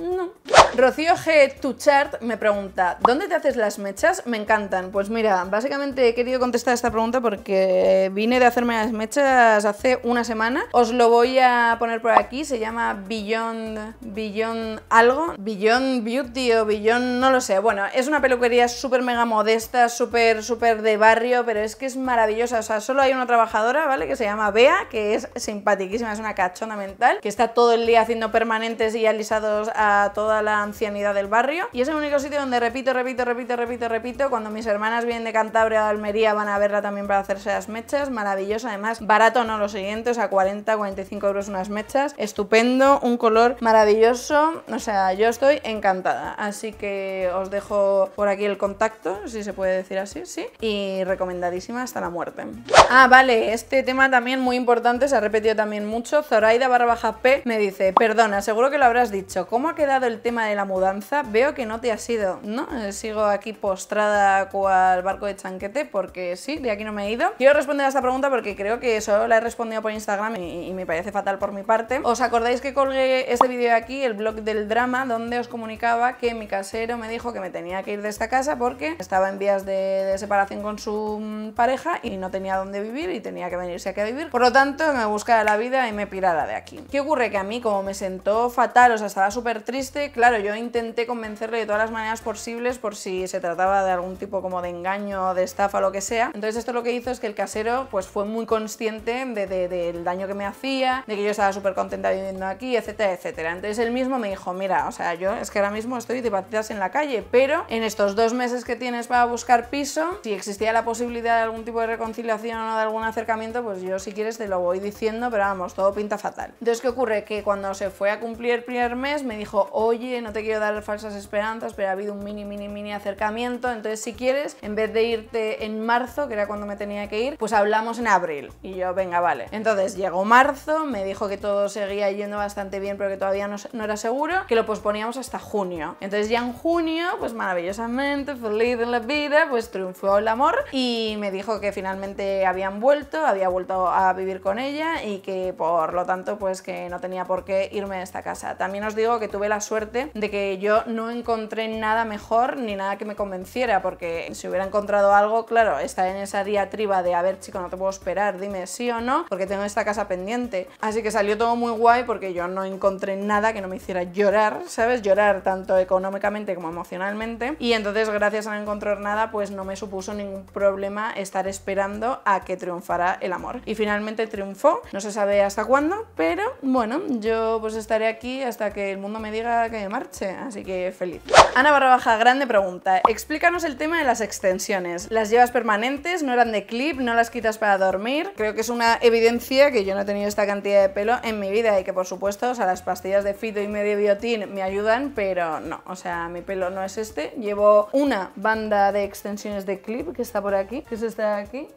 no. Rocío G. Tuchart me pregunta, ¿dónde te haces las mechas? Me encantan. Pues mira, básicamente he querido contestar esta pregunta porque vine de hacerme las mechas hace una semana. Os lo voy a poner por aquí, se llama Beyond... Beyond algo. Beyond Beauty o Beyond... no lo sé. Bueno, es una peluquería súper mega modesta, súper, súper de barrio, pero es que es maravillosa. O sea, solo hay una trabajadora, ¿vale? Que se llama Bea, que es simpaticísima, es una cachona mental, que está todo el día haciendo permanentes y alisados a toda la ancianidad del barrio. Y es el único sitio donde repito, repito, repito, repito, repito. Cuando mis hermanas vienen de Cantabria a Almería van a verla también para hacerse las mechas. Maravillosa, además, barato no lo siguiente, o sea, 40, 45 euros unas mechas. Estupendo, un color maravilloso. O sea, yo estoy encantada. Así que os dejo por aquí el contacto, si se puede decir así, sí. Y recomendadísima hasta la muerte. Ah, vale, este tema también muy importante, se ha repetido también mucho. Zoraida barra baja P me dice, perdona, seguro que lo habrás dicho. ¿Cómo ha quedado el tema de la mudanza, veo que no te ha sido. ¿no? Eh, sigo aquí postrada cual barco de chanquete porque sí, de aquí no me he ido. Quiero responder a esta pregunta porque creo que solo la he respondido por Instagram y, me parece fatal por mi parte. ¿Os acordáis que colgué este vídeo aquí, el blog del drama, donde os comunicaba que mi casero me dijo que me tenía que ir de esta casa porque estaba en vías de, separación con su mm, pareja y no tenía dónde vivir y tenía que venirse aquí a vivir. Por lo tanto, me buscaba la vida y me pirara de aquí. ¿Qué ocurre? Que a mí, como me sentó fatal, o sea, estaba súper triste, claro, yo intenté convencerle de todas las maneras posibles por si se trataba de algún tipo como de engaño, de estafa, o lo que sea. Entonces esto lo que hizo es que el casero pues fue muy consciente del daño que me hacía, de que yo estaba súper contenta viviendo aquí, etcétera, etcétera. Entonces él mismo me dijo, mira, o sea, yo es que ahora mismo estoy de patitas en la calle, pero en estos dos meses que tienes para buscar piso, si existía la posibilidad de algún tipo de reconciliación o de algún acercamiento, pues yo si quieres te lo voy diciendo, pero vamos, todo pinta fatal. Entonces, ¿qué ocurre? Que cuando se fue a cumplir el primer mes me dijo, dijo, oye, no te quiero dar falsas esperanzas, pero ha habido un mini, mini, mini acercamiento, entonces si quieres, en vez de irte en marzo, que era cuando me tenía que ir, pues hablamos en abril. Y yo, venga, vale. Entonces llegó marzo, me dijo que todo seguía yendo bastante bien, pero que todavía no, era seguro, que lo posponíamos hasta junio. Entonces ya en junio, pues maravillosamente, feliz en la vida, pues triunfó el amor y me dijo que finalmente habían vuelto, había vuelto a vivir con ella y que por lo tanto, pues que no tenía por qué irme de esta casa. También os digo que tuve tuve la suerte de que yo no encontré nada mejor ni nada que me convenciera, porque si hubiera encontrado algo, claro, estar en esa diatriba de, a ver chico, no te puedo esperar, dime sí o no, porque tengo esta casa pendiente. Así que salió todo muy guay porque yo no encontré nada que no me hiciera llorar, ¿sabes? Llorar tanto económicamente como emocionalmente. Y entonces, gracias a no encontrar nada, pues no me supuso ningún problema estar esperando a que triunfara el amor. Y finalmente triunfó, no se sabe hasta cuándo, pero bueno, yo pues estaré aquí hasta que el mundo me diga que me marche, así que feliz. Ana barra baja grande pregunta, explícanos el tema de las extensiones. ¿Las llevas permanentes? ¿No eran de clip? ¿No las quitas para dormir? Creo que es una evidencia que yo no he tenido esta cantidad de pelo en mi vida y que por supuesto, las pastillas de fito y medio biotín me ayudan, pero no, o sea, mi pelo no es este. Llevo una banda de extensiones de clip que está por aquí, que es esta de aquí,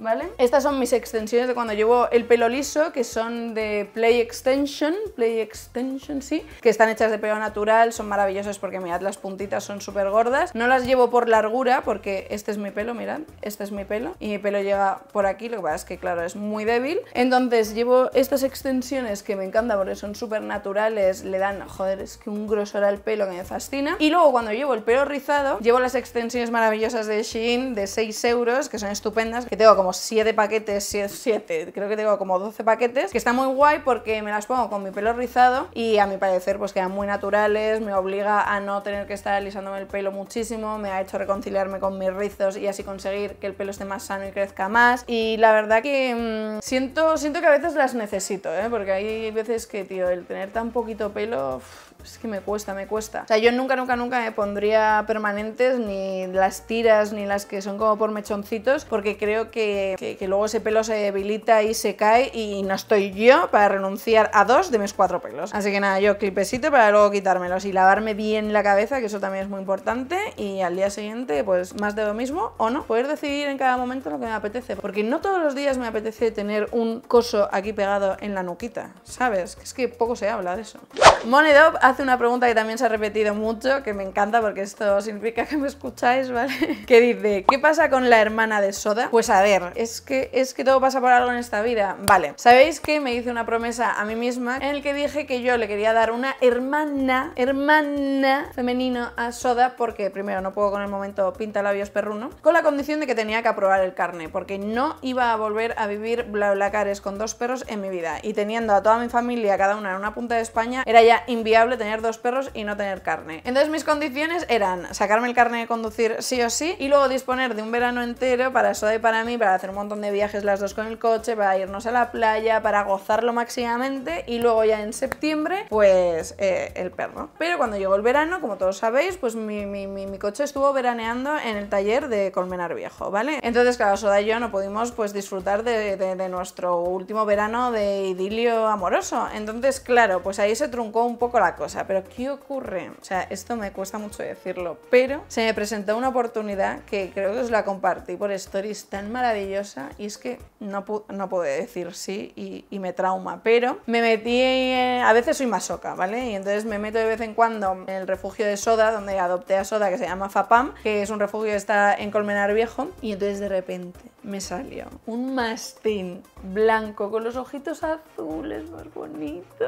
¿vale? Estas son mis extensiones de cuando llevo el pelo liso, que son de Play Extension, Play Extension, sí, que están hechas de pelo natural, son maravillosas porque mirad, las puntitas son súper gordas. No las llevo por largura porque este es mi pelo, mirad, este es mi pelo y mi pelo llega por aquí, lo que pasa es que claro, es muy débil. Entonces llevo estas extensiones que me encantan porque son súper naturales, le dan, joder, es que un grosor al pelo que me fascina. Y luego cuando llevo el pelo rizado, llevo las extensiones maravillosas de Shein de 6 euros, que son estupendas, que tengo como siete 7 paquetes, 7, creo que tengo como 12 paquetes, que está muy guay porque me las pongo con mi pelo rizado y a mi parecer pues quedan muy naturales, me obliga a no tener que estar alisándome el pelo muchísimo, me ha hecho reconciliarme con mis rizos y así conseguir que el pelo esté más sano y crezca más y la verdad que mm, siento, siento que a veces las necesito, ¿eh? porque hay veces que, tío, el tener tan poquito pelo es que me cuesta, me cuesta. O sea, yo nunca, nunca, nunca me pondría permanentes, ni las tiras, ni las que son como por mechoncitos, porque creo que, luego ese pelo se debilita y se cae y no estoy yo para renunciar a dos de mis cuatro pelos. Así que nada, yo clipecito para luego quitármelos y lavarme bien la cabeza, que eso también es muy importante, y al día siguiente, pues más de lo mismo o no. Poder decidir en cada momento lo que me apetece, porque no todos los días me apetece tener un coso aquí pegado en la nuquita, ¿sabes? Es que poco se habla de eso. Monedop hace una pregunta que también se ha repetido mucho, que me encanta porque esto significa que me escucháis, ¿vale? Que dice, ¿qué pasa con la hermana de Soda? Pues a ver, es que, es que todo pasa por algo en esta vida. Vale, ¿sabéis que me hice una promesa a mí misma en el que dije que yo le quería dar una hermana, hermana femenino a Soda porque primero no puedo con el momento pinta labios perruno, con la condición de que tenía que aprobar el carne, porque no iba a volver a vivir bla bla cares con dos perros en mi vida. Y teniendo a toda mi familia, cada una en una punta de España, era ya inviable tener dos perros y no tener carne. Entonces mis condiciones eran sacarme el carne de conducir sí o sí y luego disponer de un verano entero para Soda y para mí, para hacer un montón de viajes las dos con el coche, para irnos a la playa, para gozarlo máximamente y luego ya en septiembre pues eh, el perro. Pero cuando llegó el verano, como todos sabéis, pues mi, coche estuvo veraneando en el taller de Colmenar Viejo, ¿vale? Entonces claro, Soda y yo no pudimos pues disfrutar de nuestro último verano de idilio amoroso. Entonces claro, pues ahí se truncó un poco la cosa. O sea, pero ¿qué ocurre? O sea, esto me cuesta mucho decirlo, pero se me presentó una oportunidad que creo que os la compartí por stories tan maravillosa y es que no, pude decir sí y, y, me trauma, pero me metí, en... Eh, a veces soy masoca, ¿vale? Y entonces me meto de vez en cuando en el refugio de Soda, donde adopté a Soda, que se llama FAPAM, que es un refugio que está en Colmenar Viejo, y entonces de repente me salió un mastín blanco con los ojitos azules más bonito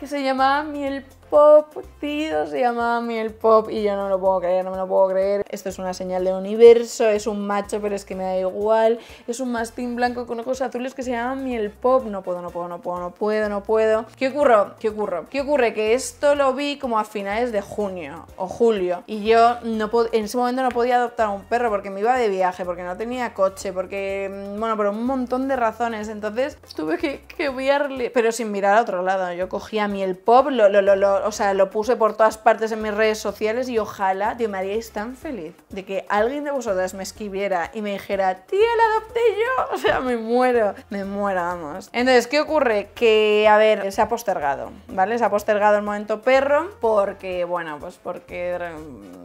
que se llamaba Miel Pop, tío, se llamaba Miel Pop y yo no me lo puedo creer, no me lo puedo creer. Esto es una señal de universo, es un macho, pero es que me da igual. Es un mastín blanco con ojos azules que se llama Miel Pop. No puedo, no puedo, no puedo, no puedo, no puedo. ¿Qué ocurre? ¿Qué ocurre? ¿Qué ocurre? Que esto lo vi como a finales de junio o julio y yo no en ese momento no podía adoptar un perro porque me iba de viaje, porque no tenía coche, porque, mm, bueno, por un montón de razones. Entonces tuve que, que obviarle, pero sin mirar a otro lado. Yo cogí a mí el pop, lo, o sea, lo puse por todas partes en mis redes sociales y ojalá, tío, me haríais tan feliz de que alguien de vosotras me escribiera y me dijera, tía, la adopté yo. O sea, me muero, me muero, vamos. Entonces, ¿qué ocurre? Que, a ver, se ha postergado, ¿vale? Se ha postergado el momento perro porque, bueno, pues porque,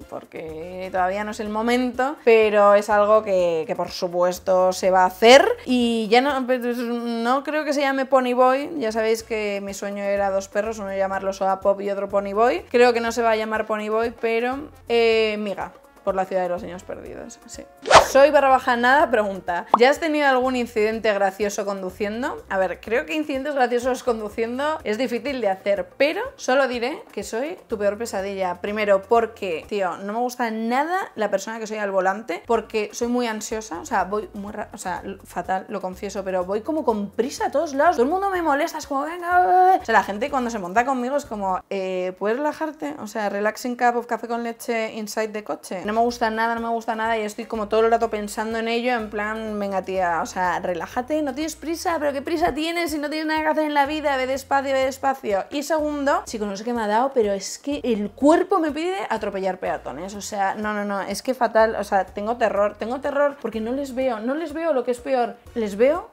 porque todavía no es el momento, pero es algo que por supuesto, esto se va a hacer. Y ya no, pues, no creo que se llame Ponyboy. ya sabéis que mi sueño era dos perros, uno llamarlos Soda Pop y otro Ponyboy. Creo que no se va a llamar Ponyboy, pero eh, miga por la ciudad de los años perdidos, sí. Soy barra baja nada, pregunta. ¿Ya has tenido algún incidente gracioso conduciendo? A ver, creo que incidentes graciosos conduciendo es difícil de hacer, pero solo diré que soy tu peor pesadilla. Primero porque, tío, no me gusta nada la persona que soy al volante, porque soy muy ansiosa, o sea, voy muy, o sea, fatal, lo confieso, pero voy como con prisa a todos lados. Todo el mundo me molesta, es como, o sea, la gente cuando se monta conmigo es como, eh, ¿puedes relajarte? O sea, relaxing cup of café con leche inside the coche no me gusta nada, no me gusta nada y estoy como todo el rato pensando en ello, en plan, venga tía, o sea, relájate, no tienes prisa, pero qué prisa tienes si no tienes nada que hacer en la vida, ve despacio, ve despacio. Y segundo, chicos, no sé qué me ha dado, pero es que el cuerpo me pide atropellar peatones, o sea, no, no, no, es que fatal, o sea, tengo terror, tengo terror porque no les veo, no les veo lo que es peor, les veo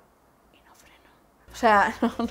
y no freno. O sea, no.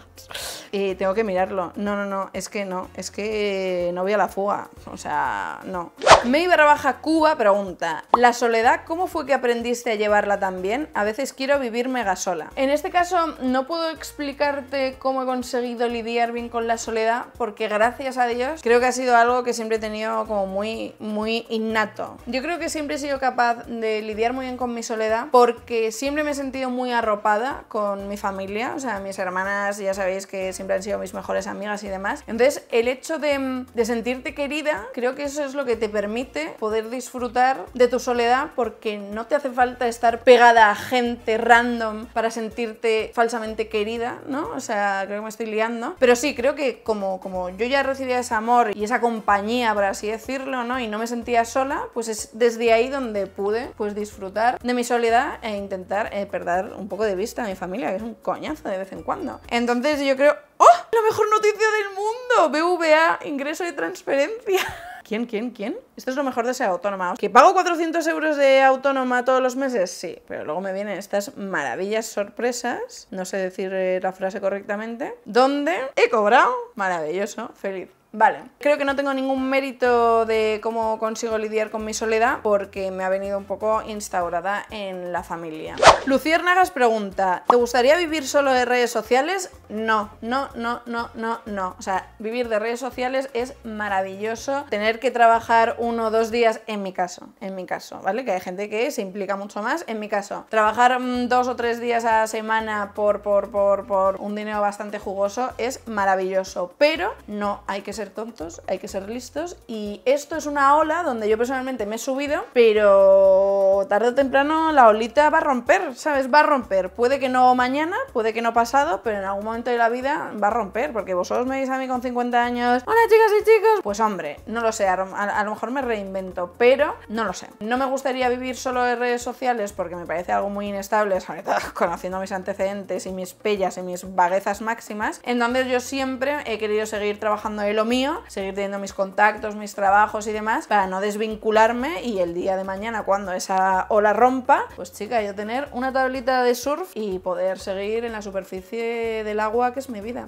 Y tengo que mirarlo. No, no, no, es que no, es que no voy a la fuga. O sea, no. a barra Cuba pregunta, ¿la soledad cómo fue que aprendiste a llevarla tan bien? A veces quiero vivir mega sola. En este caso no puedo explicarte cómo he conseguido lidiar bien con la soledad porque gracias a Dios creo que ha sido algo que siempre he tenido como muy, muy innato. Yo creo que siempre he sido capaz de lidiar muy bien con mi soledad porque siempre me he sentido muy arropada con mi familia. O sea, mis hermanas ya sabéis que siempre han sido mis mejores amigas y demás. Entonces, el hecho de, sentirte querida, creo que eso es lo que te permite poder disfrutar de tu soledad porque no te hace falta estar pegada a gente random para sentirte falsamente querida, ¿no? O sea, creo que me estoy liando. Pero sí, creo que como, como yo ya recibía ese amor y esa compañía, por así decirlo, ¿no? Y no me sentía sola, pues es desde ahí donde pude pues disfrutar de mi soledad e intentar eh, perder un poco de vista a mi familia, que es un coñazo de vez en cuando. Entonces yo creo ¡Oh! La mejor noticia del mundo. BVA, ingreso de transferencia. ¿Quién, quién, quién? Esto es lo mejor de ser autónoma. ¿Que pago 400 euros de autónoma todos los meses? Sí, pero luego me vienen estas maravillas sorpresas, no sé decir eh, la frase correctamente, ¿Dónde? he cobrado, maravilloso, feliz. Vale, creo que no tengo ningún mérito de cómo consigo lidiar con mi soledad porque me ha venido un poco instaurada en la familia. Luciérnagas pregunta, ¿te gustaría vivir solo de redes sociales? No, no, no, no, no, no. O sea, vivir de redes sociales es maravilloso. Tener que trabajar uno o dos días, en mi caso, en mi caso, ¿vale? Que hay gente que se implica mucho más, en mi caso. Trabajar mm, dos o tres días a la semana por, por, por, por un dinero bastante jugoso es maravilloso, pero no hay que ser tontos, hay que ser listos. Y esto es una ola donde yo personalmente me he subido, pero tarde o temprano la olita va a romper, ¿sabes? Va a romper. Puede que no mañana, puede que no pasado, pero en algún momento de la vida va a romper, porque vosotros me veis a mí con 50 años, hola chicas y chicos. Pues hombre, no lo sé, a, lo mejor me reinvento, pero no lo sé. No me gustaría vivir solo de redes sociales porque me parece algo muy inestable, sobre todo conociendo mis antecedentes y mis pellas y mis vaguezas máximas. en Entonces yo siempre he querido seguir trabajando en lo mío, seguir teniendo mis contactos, mis trabajos y demás, para no desvincularme y el día de mañana cuando esa ola rompa, pues chica, yo tener una tablita de surf y poder seguir en la superficie del agua que es mi vida.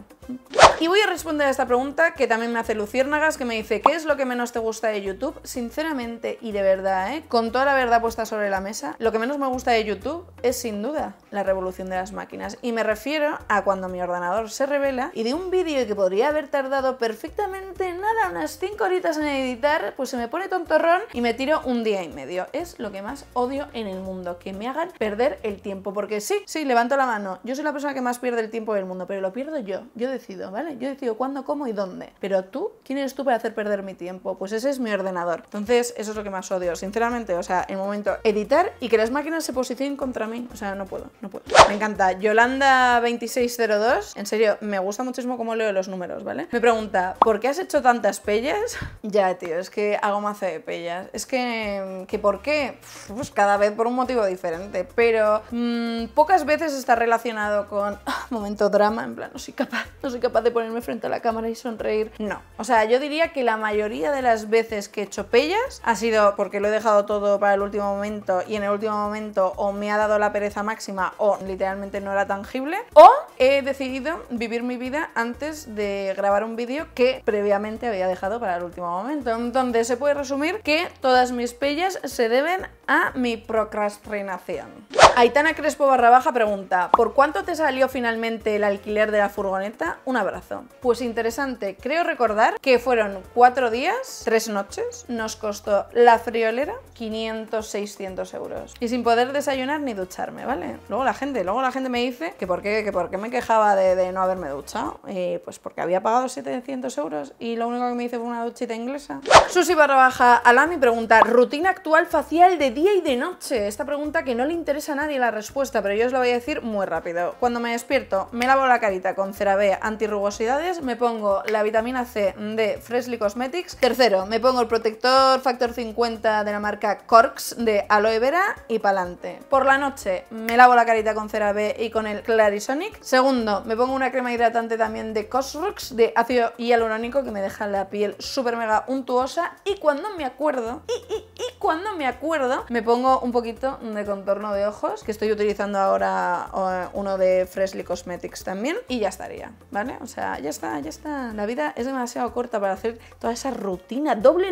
Y voy a responder a esta pregunta que también me hace Luciérnagas, que me dice, ¿qué es lo que menos te gusta de YouTube? Sinceramente y de verdad, ¿eh? con toda la verdad puesta sobre la mesa, lo que menos me gusta de YouTube es sin duda la revolución de las máquinas. Y me refiero a cuando mi ordenador se revela y de un vídeo que podría haber tardado perfectamente nada, unas 5 horitas en editar, pues se me pone tontorrón y me tiro un día y medio. Es lo que más odio en el mundo, que me hagan perder el tiempo. Porque sí, sí, levanto la mano. Yo soy la persona que más pierde el tiempo del mundo, pero lo pierdo yo. Yo decido, ¿vale? Yo decido cuándo, cómo y dónde. Pero tú, ¿quién eres tú para hacer perder mi tiempo? Pues ese es mi ordenador. Entonces, eso es lo que más odio, sinceramente. O sea, el momento editar y que las máquinas se posicionen contra mí. O sea, no puedo, no puedo. Me encanta. Yolanda2602, en serio, me gusta muchísimo cómo leo los números, ¿vale? Me pregunta, ¿por qué has hecho tantas pellas? ya, tío, es que hago mazo de pellas. Es que, que ¿por qué? Pues cada vez por un motivo diferente. Pero mm, pocas veces está relacionado con ah, momento drama, en plan, no soy capaz, no soy capaz de ponerme frente a la cámara y sonreír. No. O sea, yo diría que la mayoría de las veces que he hecho pellas ha sido porque lo he dejado todo para el último momento y en el último momento o me ha dado la pereza máxima o literalmente no era tangible o he decidido vivir mi vida antes de grabar un vídeo que previamente había dejado para el último momento. Entonces se puede resumir que todas mis pellas se deben a mi procrastinación. Aitana Crespo barra pregunta, ¿por cuánto te salió finalmente el alquiler de la furgoneta? Un abrazo. Pues interesante, creo recordar que fueron cuatro días, tres noches, nos costó la friolera 500-600 euros. Y sin poder desayunar ni ducharme, ¿vale? Luego la gente, luego la gente me dice que por qué, por me quejaba de, no haberme duchado. y pues porque había pagado 700 euros y lo único que me hice fue una duchita inglesa. Susi barra baja Alami pregunta, rutina actual facial de día y de noche. Esta pregunta que no le interesa a nadie la respuesta, pero yo os la voy a decir muy rápido. Cuando me despierto, me lavo la carita con CeraVe antirrugosidad me pongo la vitamina C de Freshly Cosmetics. Tercero, me pongo el protector Factor 50 de la marca Corks de aloe vera y pa'lante. Por la noche me lavo la carita con cera B y con el Clarisonic. Segundo, me pongo una crema hidratante también de Cosrx de ácido hialurónico que me deja la piel súper mega untuosa. Y cuando me acuerdo, y, y cuando me acuerdo, me pongo un poquito de contorno de ojos que estoy utilizando ahora eh, uno de Freshly Cosmetics también y ya estaría, ¿vale? O sea, ya está, ya está. La vida es demasiado corta para hacer toda esa rutina, doble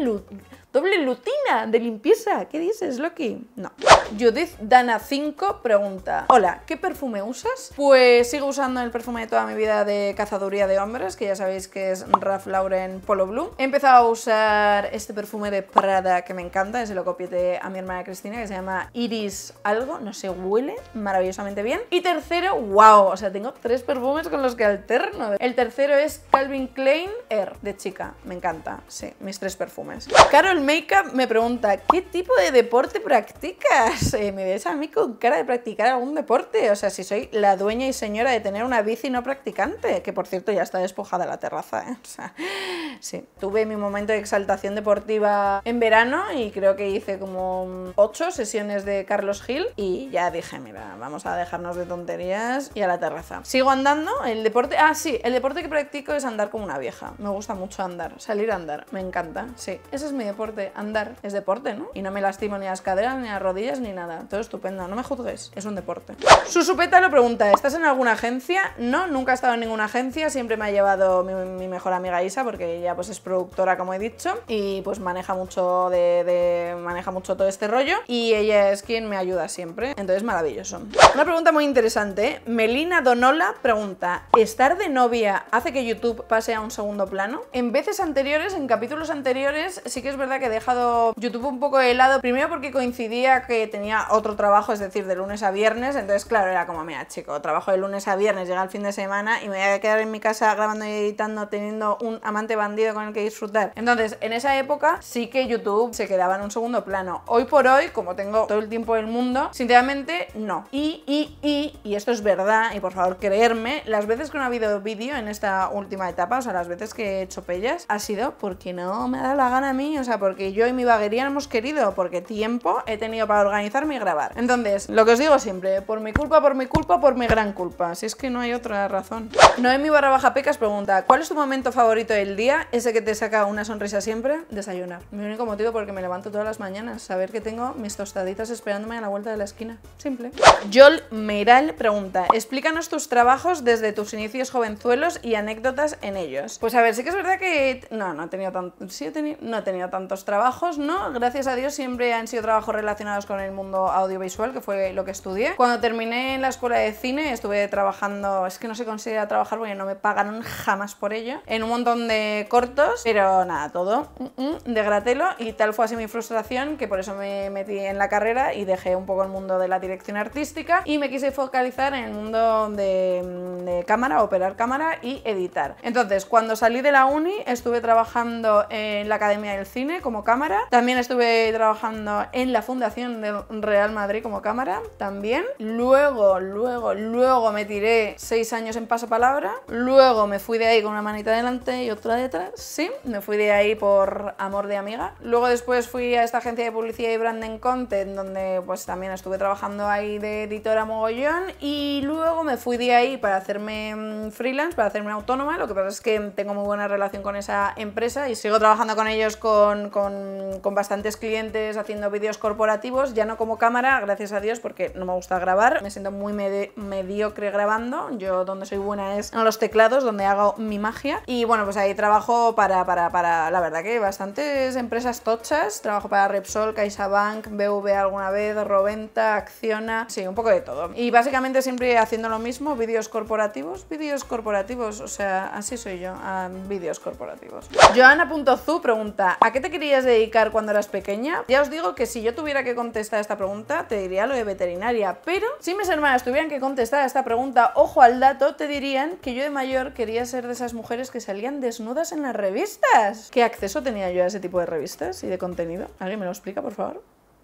Doble lutina de limpieza. ¿Qué dices, Loki? No. Judith Dana 5 pregunta. Hola, ¿qué perfume usas? Pues sigo usando el perfume de toda mi vida de cazaduría de hombres, que ya sabéis que es Ralph Lauren Polo Blue. He empezado a usar este perfume de Prada que me encanta, se lo copié a mi hermana Cristina, que se llama Iris algo, no sé, huele maravillosamente bien. Y tercero, wow, o sea, tengo tres perfumes con los que alterno. El tercero es Calvin Klein Air, de chica, me encanta, sí, mis tres perfumes. Makeup me pregunta, ¿qué tipo de deporte practicas? Eh, me ves a mí con cara de practicar algún deporte. O sea, si soy la dueña y señora de tener una bici no practicante, que por cierto ya está despojada la terraza. ¿eh? sí. Tuve mi momento de exaltación deportiva en verano y creo que hice como ocho sesiones de Carlos Gil y ya dije, mira, vamos a dejarnos de tonterías y a la terraza. Sigo andando, el deporte... Ah, sí, el deporte que practico es andar como una vieja. Me gusta mucho andar, salir a andar, me encanta, sí. Ese es mi deporte andar es deporte, ¿no? Y no me lastimo ni las caderas, ni las rodillas, ni nada. Todo estupendo, no me juzgues, es un deporte. Susupeta lo pregunta, ¿estás en alguna agencia? No, nunca he estado en ninguna agencia, siempre me ha llevado mi, mejor amiga Isa, porque ella pues es productora, como he dicho, y pues maneja mucho de, maneja mucho todo este rollo, y ella es quien me ayuda siempre, entonces maravilloso. Una pregunta muy interesante, ¿eh? Melina Donola pregunta, ¿estar de novia hace que YouTube pase a un segundo plano? En veces anteriores, en capítulos anteriores, sí que es verdad que he dejado YouTube un poco de lado, primero porque coincidía que tenía otro trabajo, es decir, de lunes a viernes, entonces claro, era como, mira chico, trabajo de lunes a viernes, llega el fin de semana y me voy a quedar en mi casa grabando y editando, teniendo un amante bandido con el que disfrutar. Entonces, en esa época sí que YouTube se quedaba en un segundo plano. Hoy por hoy, como tengo todo el tiempo del mundo, sinceramente no. Y, y, y, y esto es verdad, y por favor creerme, las veces que no ha habido vídeo en esta última etapa, o sea, las veces que he hecho pellas, ha sido porque no me ha dado la gana a mí, o sea, porque yo y mi baguería no hemos querido, porque tiempo he tenido para organizarme y grabar. Entonces, lo que os digo siempre, por mi culpa, por mi culpa, por mi gran culpa, si es que no hay otra razón. Noemi barra baja pecas pregunta, ¿cuál es tu momento favorito del día? ¿Ese que te saca una sonrisa siempre? Desayunar. Mi único motivo porque me levanto todas las mañanas, saber que tengo mis tostaditas esperándome a la vuelta de la esquina. Simple. Yol Meiral pregunta, explícanos tus trabajos desde tus inicios jovenzuelos y anécdotas en ellos. Pues a ver, sí que es verdad que... No, no he tenido tanto... Sí, he tenido... No he tenido tantos trabajos, ¿no? Gracias a Dios siempre han sido trabajos relacionados con el mundo audiovisual, que fue lo que estudié. Cuando terminé la escuela de cine estuve trabajando, es que no se considera trabajar porque no me pagaron jamás por ello, en un montón de cortos, pero nada, todo mm, mm, de gratelo y tal fue así mi frustración que por eso me metí en la carrera y dejé un poco el mundo de la dirección artística y me quise focalizar en el mundo de, mm, de cámara, operar cámara y editar. Entonces, cuando salí de la uni estuve trabajando en la Academia del Cine como cámara. También estuve trabajando en la fundación del Real Madrid como cámara, también. Luego, luego, luego me tiré seis años en pasapalabra. Luego me fui de ahí con una manita delante y otra detrás, sí. Me fui de ahí por amor de amiga. Luego después fui a esta agencia de publicidad y branding content, donde pues también estuve trabajando ahí de editora mogollón. Y luego me fui de ahí para hacerme mm, freelance, para hacerme autónoma. Lo que pasa es que tengo muy buena relación con esa empresa y sigo trabajando con ellos con con, bastantes clientes haciendo vídeos corporativos, ya no como cámara, gracias a Dios, porque no me gusta grabar, me siento muy mediocre grabando, yo donde soy buena es en los teclados, donde hago mi magia, y bueno, pues ahí trabajo para, para, la verdad que bastantes empresas tochas, trabajo para Repsol, CaixaBank, BV alguna vez, Roventa, Acciona, sí, un poco de todo. Y básicamente siempre haciendo lo mismo, vídeos corporativos, vídeos corporativos, o sea, así soy yo, ah, vídeos corporativos. Joana.zu pregunta, ¿a qué te quería querías dedicar cuando eras pequeña? Ya os digo que si yo tuviera que contestar esta pregunta, te diría lo de veterinaria, pero si mis hermanas tuvieran que contestar esta pregunta, ojo al dato, te dirían que yo de mayor quería ser de esas mujeres que salían desnudas en las revistas. ¿Qué acceso tenía yo a ese tipo de revistas y de contenido? ¿Alguien me lo explica, por favor?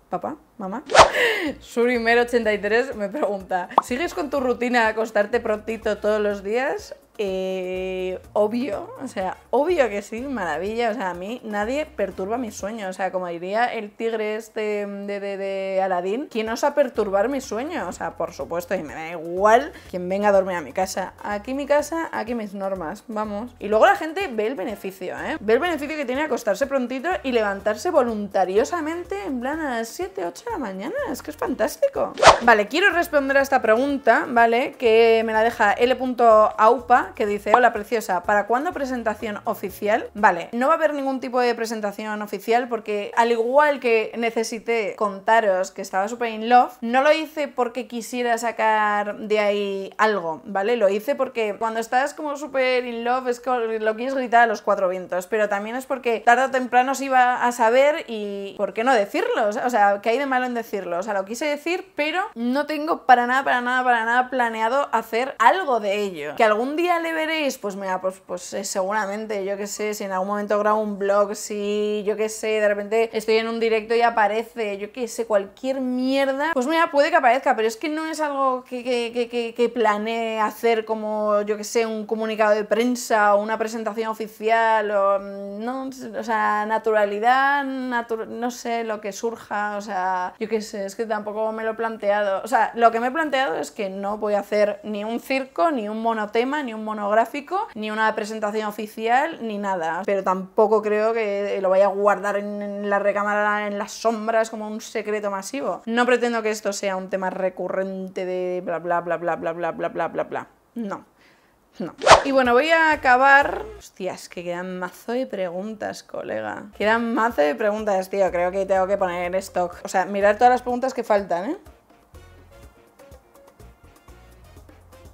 papá, mamá. ¿Mamá? 83 me pregunta, ¿sigues con tu rutina de acostarte prontito todos los días? Eh, obvio, o sea, obvio que sí, maravilla. O sea, a mí nadie perturba mis sueños. O sea, como diría el tigre este de, de, de ¿quién osa perturbar mis sueños? O sea, por supuesto, y me da igual quien venga a dormir a mi casa. Aquí mi casa, aquí mis normas, vamos. Y luego la gente ve el beneficio, ¿eh? Ve el beneficio que tiene acostarse prontito y levantarse voluntariosamente en plan a las 7, 8 de la mañana. Es que es fantástico. Vale, quiero responder a esta pregunta, ¿vale? Que me la deja L.aupa que dice, hola preciosa, ¿para cuándo presentación oficial? Vale, no va a haber ningún tipo de presentación oficial porque al igual que necesité contaros que estaba súper in love, no lo hice porque quisiera sacar de ahí algo, ¿vale? Lo hice porque cuando estás como súper in love es que lo quieres gritar a los cuatro vientos, pero también es porque tarde o temprano se iba a saber y ¿por qué no decirlos? O sea, ¿qué hay de malo en decirlo? O sea, lo quise decir, pero no tengo para nada, para nada, para nada planeado hacer algo de ello. Que algún día le veréis, Pues mira, pues, pues eh, seguramente, yo que sé, si en algún momento grabo un blog, si yo que sé, de repente estoy en un directo y aparece, yo que sé, cualquier mierda, pues mira, puede que aparezca, pero es que no es algo que, que, planee hacer como, yo que sé, un comunicado de prensa o una presentación oficial o, mm, no, o sea, naturalidad, no sé, lo que surja, o sea, yo que sé, es que tampoco me lo he planteado, o sea, lo que me he planteado es que no voy a hacer ni un circo, ni un monotema, ni un monográfico, ni una presentación oficial, ni nada. Pero tampoco creo que lo vaya a guardar en la recámara, en las sombras, como un secreto masivo. No pretendo que esto sea un tema recurrente de bla bla bla bla bla bla bla bla bla bla. No. No. Y bueno, voy a acabar... Hostias, que quedan mazo de preguntas, colega. Quedan mazo de preguntas, tío. Creo que tengo que poner stock. O sea, mirar todas las preguntas que faltan, ¿eh?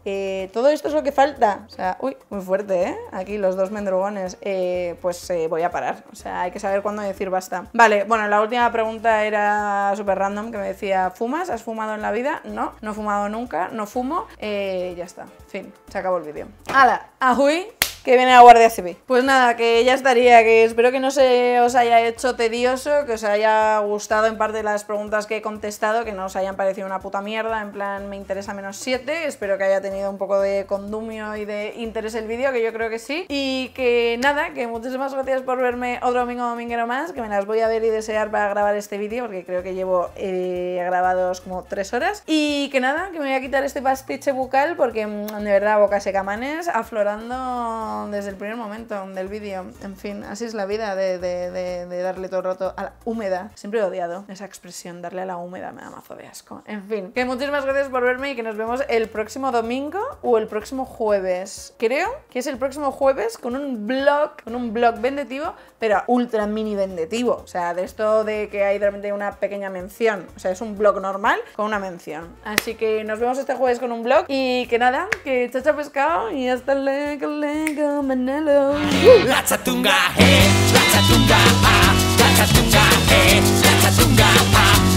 Eh, todo esto es lo que falta. O sea, uy, muy fuerte, ¿eh? Aquí los dos mendrugones. Eh, pues eh, voy a parar. O sea, hay que saber cuándo decir basta. Vale, bueno, la última pregunta era súper random que me decía, ¿fumas? ¿Has fumado en la vida? No, no he fumado nunca, no fumo. ya está, fin, se acabó el vídeo. ¡Hala! ¡Ahui! que viene a Guardia Civil. Pues nada, que ya estaría, que espero que no se os haya hecho tedioso, que os haya gustado en parte las preguntas que he contestado, que no os hayan parecido una puta mierda, en plan me interesa menos 7, espero que haya tenido un poco de condumio y de interés el vídeo, que yo creo que sí, y que nada, que muchísimas gracias por verme otro domingo dominguero más, que me las voy a ver y desear para grabar este vídeo, porque creo que llevo eh, grabados como 3 horas, y que nada, que me voy a quitar este pastiche bucal, porque mm, de verdad boca seca manes, aflorando desde el primer momento del vídeo. En fin, así es la vida de, darle todo el rato a la húmeda. Siempre he odiado esa expresión, darle a la húmeda, me da mazo de asco. En fin, que muchísimas gracias por verme y que nos vemos el próximo domingo o el próximo jueves. Creo que es el próximo jueves con un blog, con un blog vendetivo, pero ultra mini vendetivo. O sea, de esto de que hay realmente una pequeña mención. O sea, es un blog normal con una mención. Así que nos vemos este jueves con un blog y que nada, que chacha pescado y hasta luego. go Manolo. Ratsatunga, hey, ratsatunga, ah, ratsatunga, hey, ratsatunga, ah.